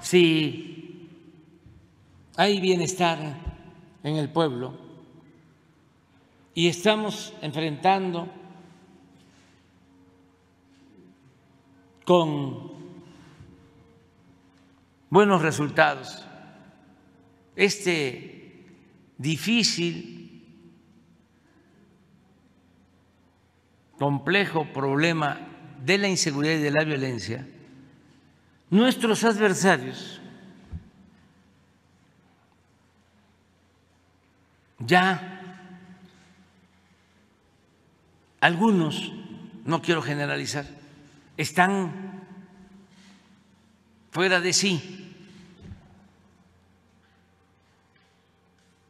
si hay bienestar en el pueblo y estamos enfrentando con buenos resultados este difícil, complejo problema de la inseguridad y de la violencia, nuestros adversarios ya algunos, no quiero generalizar, están fuera de sí.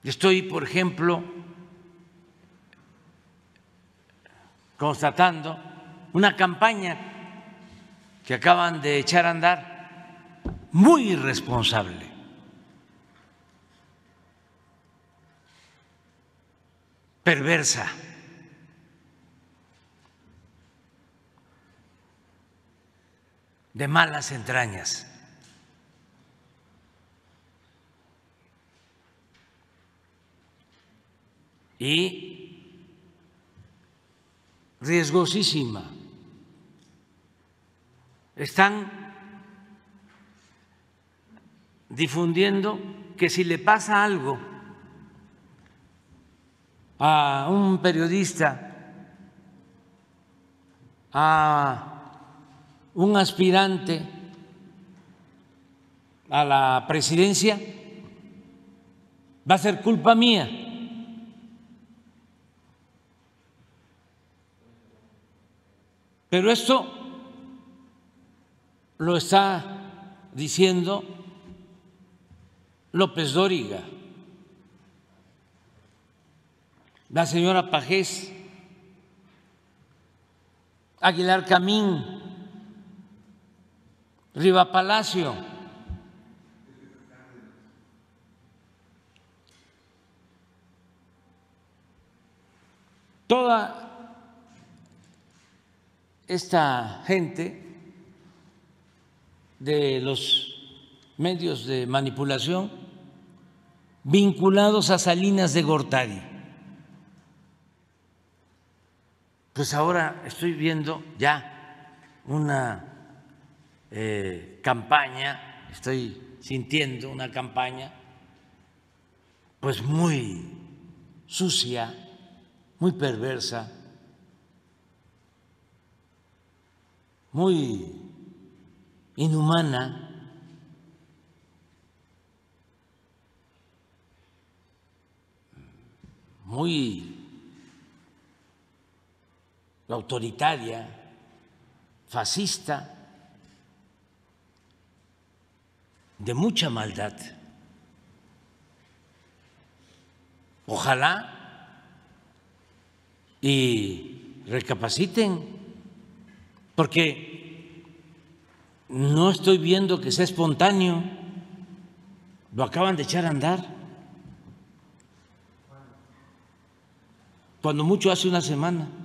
Estoy, por ejemplo, constatando una campaña que acaban de echar a andar, muy irresponsable. perversa. de malas entrañas. Y riesgosísima están difundiendo que si le pasa algo a un periodista, a un aspirante a la presidencia, va a ser culpa mía. Pero esto lo está diciendo López Dóriga, la señora Pajés, Aguilar Camín, Riva Palacio. Toda esta gente de los medios de manipulación vinculados a Salinas de Gortari. Pues ahora estoy viendo ya una eh, campaña, estoy sintiendo una campaña pues muy sucia, muy perversa, muy inhumana. muy autoritaria, fascista, de mucha maldad. Ojalá y recapaciten, porque no estoy viendo que sea espontáneo, lo acaban de echar a andar. Cuando mucho hace una semana.